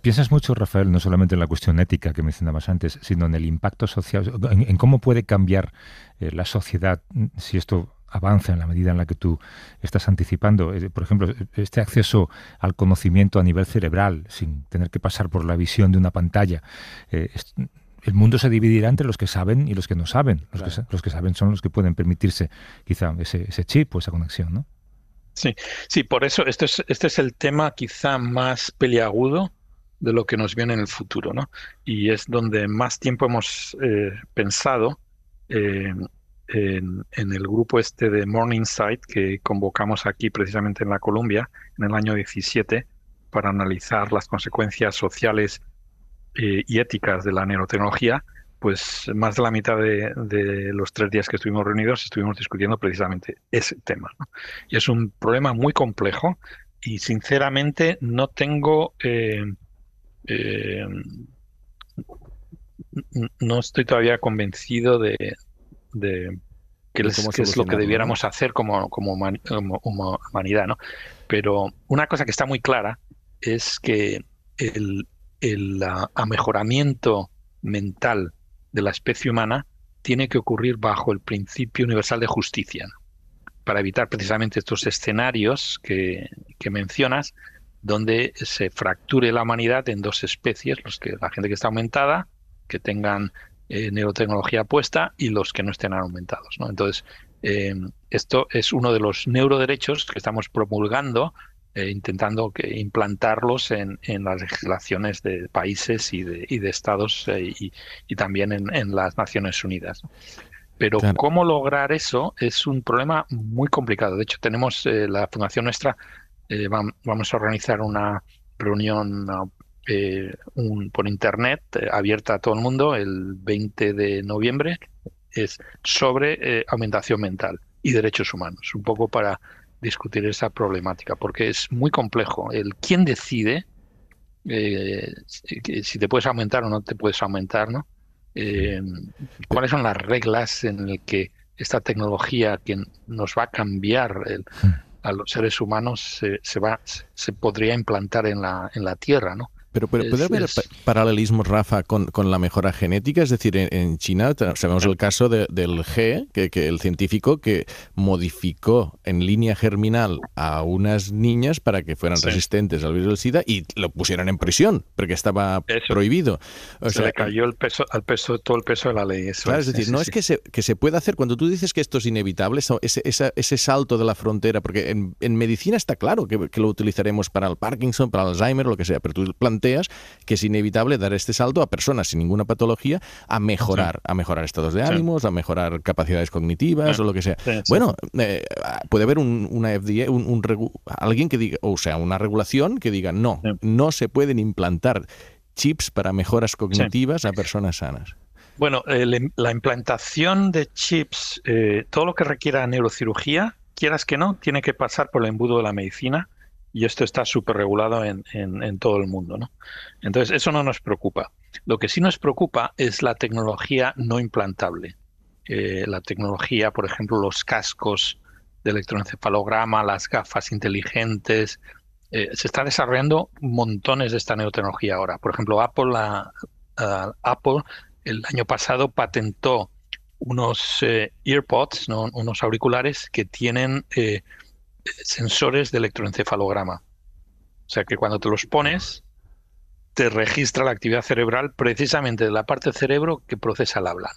S3: piensas, mucho, Rafael, no solamente en la cuestión ética que mencionabas antes, sino en el impacto social, en, cómo puede cambiar eh, la sociedad si esto avanza en la medida en la que tú estás anticipando. Eh, por ejemplo, este acceso al conocimiento a nivel cerebral, sin tener que pasar por la visión de una pantalla, eh, el mundo se dividirá entre los que saben y los que no saben. Los, que, saben son los que pueden permitirse quizá ese, chip o esa conexión,
S4: ¿no? Sí, sí, por eso este es, este es el tema quizá más peliagudo de lo que nos viene en el futuro, ¿no? Y es donde más tiempo hemos eh, pensado en, el grupo este de Morningside que convocamos aquí precisamente en la Colombia en el año 17 para analizar las consecuencias sociales eh, y éticas de la neurotecnología, pues más de la mitad de, los tres días que estuvimos reunidos estuvimos discutiendo precisamente ese tema. Y es un problema muy complejo y sinceramente no tengo... Eh, eh, no estoy todavía convencido de, de es, lo que debiéramos hacer como, como, humanidad. ¿no? Pero una cosa que está muy clara es que el, el amejoramiento mental de la especie humana tiene que ocurrir bajo el principio universal de justicia, para evitar precisamente estos escenarios que, mencionas, donde se fracture la humanidad en dos especies, los que la gente que está aumentada, que tengan eh, neurotecnología puesta y los que no estén aumentados. Entonces, eh, esto es uno de los neuroderechos que estamos promulgando, eh, intentando que implantarlos en, en, las legislaciones de países y de, y de estados eh, y, también en, las Naciones Unidas. Pero cómo lograr eso es un problema muy complicado. De hecho, tenemos la fundación nuestra, vamos a organizar una reunión eh, un, por internet eh, abierta a todo el mundo el 20 de noviembre es sobre eh, aumentación mental y derechos humanos, un poco para discutir esa problemática, porque es muy complejo. El quién decide si te puedes aumentar o no te puedes aumentar, ¿no? ¿Cuáles son las reglas en las que esta tecnología que nos va a cambiar hmm. a los seres humanos se, se, va, se podría implantar en la, en la Tierra,
S1: ¿no? Pero, ¿puede haber paralelismos, Rafa, con, con, la mejora genética? Es decir, en, China sabemos el caso del G, que, que, el científico que modificó en línea germinal a unas niñas para que fueran resistentes al virus del SIDA y lo pusieron en prisión, porque estaba prohibido. O se le
S4: cayó el peso, al peso, todo el peso de la ley.
S1: es, decir, no es que se, que se pueda hacer. Cuando tú dices que esto es inevitable, ese, ese salto de la frontera, porque en, medicina está claro que, que, lo utilizaremos para el Parkinson, para el Alzheimer, lo que sea, pero tú planteas que es inevitable dar este salto a personas sin ninguna patología a mejorar, a mejorar estados de ánimos, a mejorar capacidades cognitivas o lo que sea. Bueno, eh, puede haber una alguien que diga, o sea, una regulación que diga, no, no se pueden implantar chips para mejoras cognitivas a personas sanas.
S4: Bueno, la implantación de chips, eh, todo lo que requiera neurocirugía, quieras que no, tiene que pasar por el embudo de la medicina y esto está súper regulado en, en, todo el mundo. ¿no? Entonces, eso no nos preocupa. Lo que sí nos preocupa es la tecnología no implantable. Eh, la tecnología, por ejemplo, los cascos de electroencefalograma, las gafas inteligentes. Eh, se está desarrollando montones de esta neotecnología ahora. Por ejemplo, Apple, Apple el año pasado patentó unos eh, earpods, unos auriculares que tienen sensores de electroencefalograma. O sea que cuando te los pones, te registra la actividad cerebral precisamente de la parte del cerebro que procesa el habla.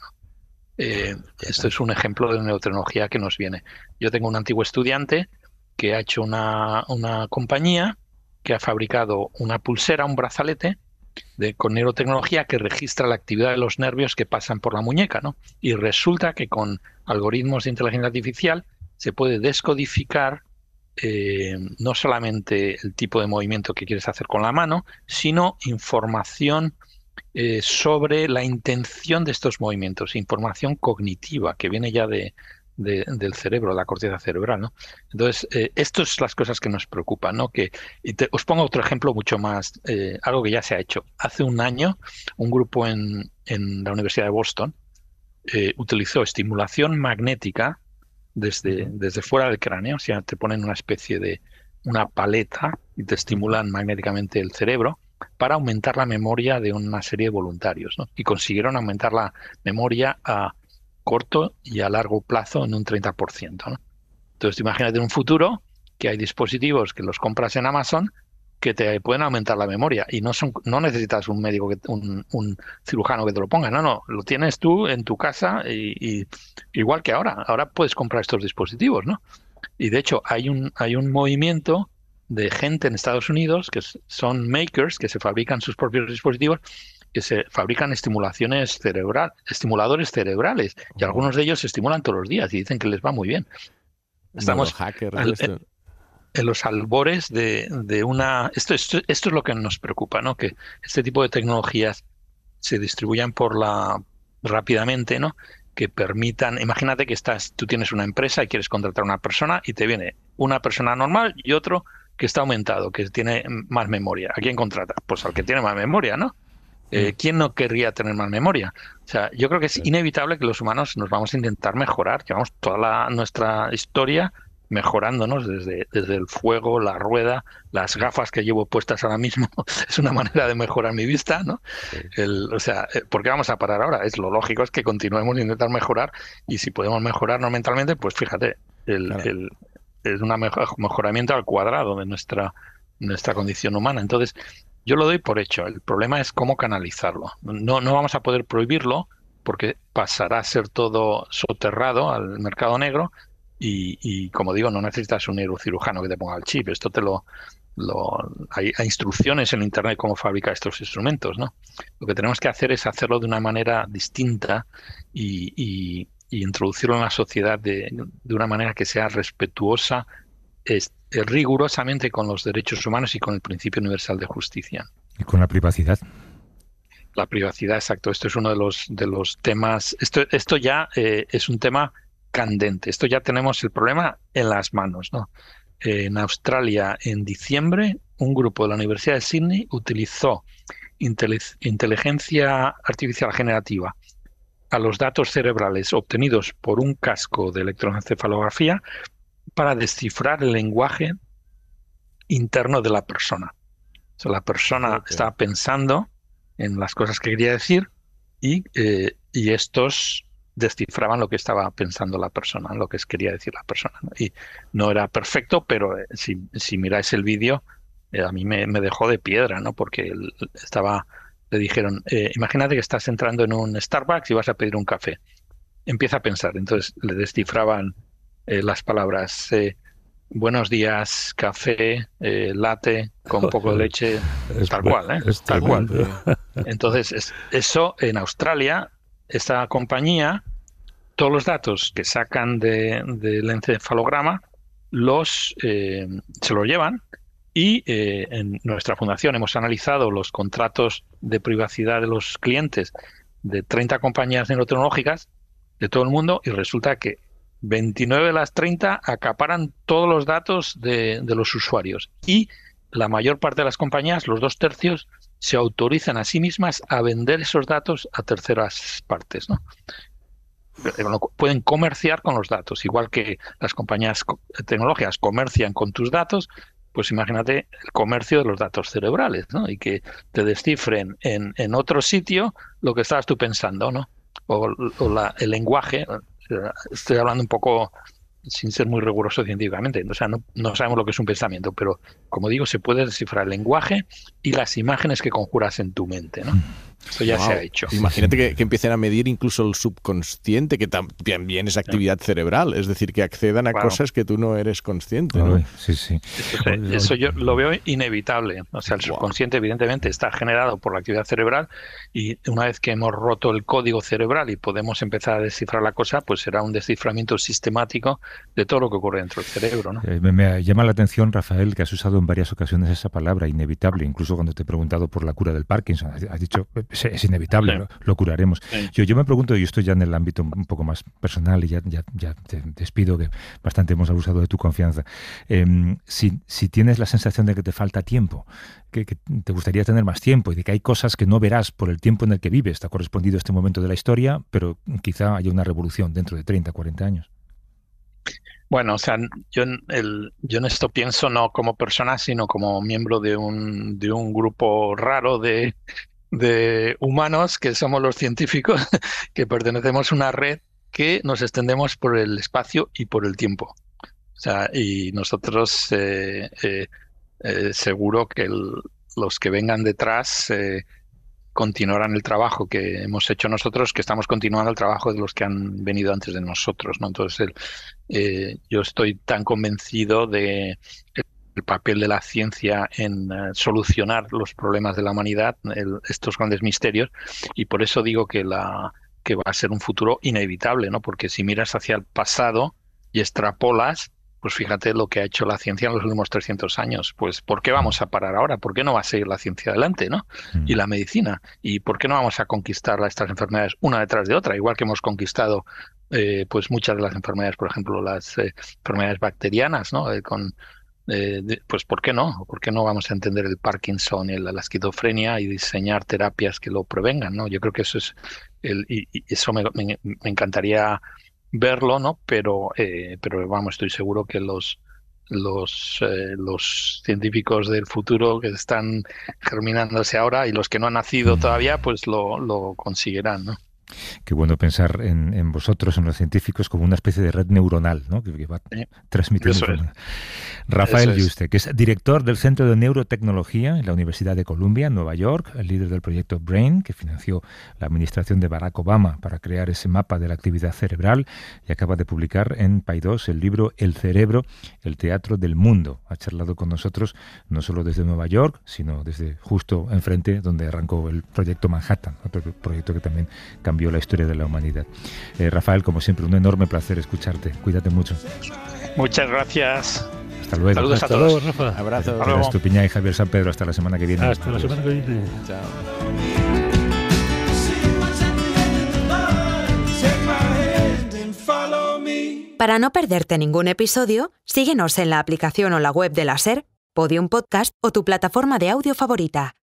S4: Eh, esto es un ejemplo de neurotecnología... que nos viene. Yo tengo un antiguo estudiante que ha hecho una, compañía que ha fabricado una pulsera, un brazalete de, con neurotecnología que registra la actividad de los nervios que pasan por la muñeca, Y resulta que con algoritmos de inteligencia artificial se puede descodificar eh, no solamente el tipo de movimiento que quieres hacer con la mano, sino información eh, sobre la intención de estos movimientos, información cognitiva que viene ya de, del cerebro, de la corteza cerebral. ¿no? Entonces, eh, estas son las cosas que nos preocupan. ¿no? Que, os pongo otro ejemplo mucho más, algo que ya se ha hecho. Hace un año, un grupo en, en la Universidad de Boston utilizó estimulación magnética desde, desde fuera del cráneo, o sea, te ponen una especie de una paleta y te estimulan magnéticamente el cerebro para aumentar la memoria de una serie de voluntarios. Y consiguieron aumentar la memoria a corto y a largo plazo en un 30%. Entonces, imagínate en un futuro que hay dispositivos que los compras en Amazon que te pueden aumentar la memoria y no son no necesitas un médico un, cirujano que te lo ponga no no lo tienes tú en tu casa y, igual que ahora ahora puedes comprar estos dispositivos no y de hecho hay un hay un movimiento de gente en Estados Unidos que son makers que se fabrican sus propios dispositivos que se fabrican estimulaciones cerebrales estimuladores cerebrales y algunos de ellos se estimulan todos los días y dicen que les va muy bien
S1: estamos hackers
S4: en los albores de, de una... Esto, esto, es lo que nos preocupa, ¿no? Que este tipo de tecnologías se distribuyan por la rápidamente, ¿no? Que permitan, imagínate que estás, tú tienes una empresa y quieres contratar a una persona y te viene una persona normal y otro que está aumentado, que tiene más memoria. ¿A quién contrata Pues al que tiene más memoria, ¿no? Eh, mm. ¿Quién no querría tener más memoria? O sea, yo creo que es inevitable que los humanos nos vamos a intentar mejorar. Llevamos toda nuestra historia mejorándonos desde, desde el fuego, la rueda, las gafas que llevo puestas ahora mismo, es una manera de mejorar mi vista, ¿no? o sea, eh, ¿por qué vamos a parar ahora? Es lo lógico, es que continuemos a intentar mejorar y si podemos mejorarnos mentalmente, pues fíjate, el, el, es un mejoramiento al cuadrado de nuestra, nuestra condición humana. Entonces, yo lo doy por hecho, el problema es cómo canalizarlo. No, no vamos a poder prohibirlo porque pasará a ser todo soterrado al mercado negro, y, como digo, no necesitas un neurocirujano que te ponga el chip. Esto te lo. lo hay, instrucciones en Internet cómo fabricar estos instrumentos, ¿no? Lo que tenemos que hacer es hacerlo de una manera distinta y, introducirlo en la sociedad de, de una manera que sea respetuosa, es, eh, rigurosamente con los derechos humanos y con el principio universal de justicia.
S3: Y con la privacidad
S4: la privacidad, exacto. Esto es uno de los de los temas. Esto, esto ya eh, es un tema candente. Esto ya tenemos el problema en las manos. ¿no? En Australia, en diciembre, un grupo de la Universidad de Sydney utilizó inteligencia artificial generativa a los datos cerebrales obtenidos por un casco de electroencefalografía para descifrar el lenguaje interno de la persona. O la persona estaba pensando en las cosas que quería decir y, eh, y estos descifraban lo que estaba pensando la persona, lo que quería decir la persona. Y no era perfecto, pero eh, si, miráis el vídeo, eh, a mí me, dejó de piedra, ¿no? Porque estaba, le dijeron, eh, imagínate que estás entrando en un Starbucks y vas a pedir un café. Empieza a pensar. Entonces le descifraban las palabras. Buenos días, café, latte, con poco de leche, es tal cual, ¿eh? Es tal cual. Entonces, eso en Australia esta compañía, todos los datos que sacan del encefalograma los, eh, se los llevan y eh, en nuestra fundación hemos analizado los contratos de privacidad de los clientes de 30 compañías neurotecnológicas de todo el mundo y resulta que 29 de las 30 acaparan todos los datos de, de los usuarios y la mayor parte de las compañías, los dos tercios, se autorizan a sí mismas a vender esos datos a terceras partes, ¿no? Pueden comerciar con los datos, igual que las compañías tecnológicas comercian con tus datos, pues imagínate el comercio de los datos cerebrales, ¿no? Y que te descifren en, en otro sitio lo que estabas tú pensando, ¿no? O, el lenguaje, eh, estoy hablando un poco sin ser muy riguroso científicamente. O sea, no, sabemos lo que es un pensamiento, pero como digo, se puede descifrar el lenguaje y las imágenes
S1: que conjuras en tu mente. ¿no? Mm. Eso ya se ha hecho. Imagínate que, empiecen a medir incluso el subconsciente, que también es actividad cerebral, es decir, que accedan a cosas que tú no eres consciente. sí, sí. eso
S4: yo lo veo inevitable. O sea, el subconsciente evidentemente está generado por la actividad cerebral y una vez que hemos roto el código cerebral y podemos empezar a descifrar la cosa, pues será un desciframiento sistemático de todo lo que ocurre dentro del cerebro.
S3: Eh, me llama la atención, Rafael, que has usado en varias ocasiones esa palabra inevitable, incluso cuando te he preguntado por la cura del Parkinson. Has dicho es, inevitable, lo, curaremos. Yo, yo me pregunto, y estoy ya en el ámbito un poco más personal y ya, ya, te despido, que bastante hemos abusado de tu confianza. Em, si, tienes la sensación de que te falta tiempo, que, te gustaría tener más tiempo y de que hay cosas que no verás por el tiempo en el que vives, está correspondido este momento de la historia, pero quizá haya una revolución dentro de 30, 40 años.
S4: Bueno, o sea, yo en, yo esto pienso no como persona, sino como miembro de un, de un grupo raro de de humanos que somos los científicos, que pertenecemos a una red que nos extendemos por el espacio y por el tiempo. O sea, y nosotros eh, eh, eh, seguro que los que vengan detrás continuarán el trabajo que hemos hecho nosotros, que estamos continuando el trabajo de los que han venido antes de nosotros. ¿no? Entonces, el, yo estoy tan convencido de el papel de la ciencia en eh, solucionar los problemas de la humanidad, estos grandes misterios, y por eso digo que, la, que va a ser un futuro inevitable, ¿no? Porque si miras hacia el pasado y extrapolas, pues fíjate lo que ha hecho la ciencia en los últimos 300 años. Pues, ¿por qué vamos a parar ahora? ¿Por qué no va a seguir la ciencia adelante, no? Mm. Y la medicina. ¿Y por qué no vamos a conquistar estas enfermedades una detrás de otra? Igual que hemos conquistado eh, pues muchas de las enfermedades, por ejemplo, las eh, enfermedades bacterianas, ¿no? con eh, pues ¿por qué no? ¿Por qué no vamos a entender el Parkinson y la esquizofrenia y diseñar terapias que lo prevengan? ¿no? Yo creo que eso es el, y, eso me, me, encantaría verlo, ¿no? Pero, eh, pero vamos, estoy seguro que los los, eh, los científicos del futuro que están germinándose ahora y los que no han nacido mm. todavía, pues lo, lo conseguirán, ¿no?
S3: Qué bueno pensar en, vosotros, en los científicos, como una especie de red neuronal, ¿no? que, va transmitiendo. Rafael Yuste, que es director del Centro de Neurotecnología en la Universidad de Columbia, en Nueva York, el líder del proyecto BRAIN, que financió la administración de Barack Obama para crear ese mapa de la actividad cerebral, y acaba de publicar en Paidós el libro El cerebro, el teatro del mundo. Ha charlado con nosotros no solo desde Nueva York, sino desde justo enfrente donde arrancó el proyecto Manhattan, otro proyecto que también cambió cambió la historia de la humanidad. Eh, Rafael, como siempre, un enorme placer escucharte. Cuídate mucho.
S4: Muchas gracias.
S3: Hasta luego. Saludos a todos.
S4: Rafa. Abrazo. Hasta
S3: y Javier San Pedro. Hasta la semana que viene. Hasta
S4: la semana que viene. Chao. Para no perderte ningún episodio, síguenos en la aplicación o la web de la SER, Podium Podcast o tu plataforma de audio favorita.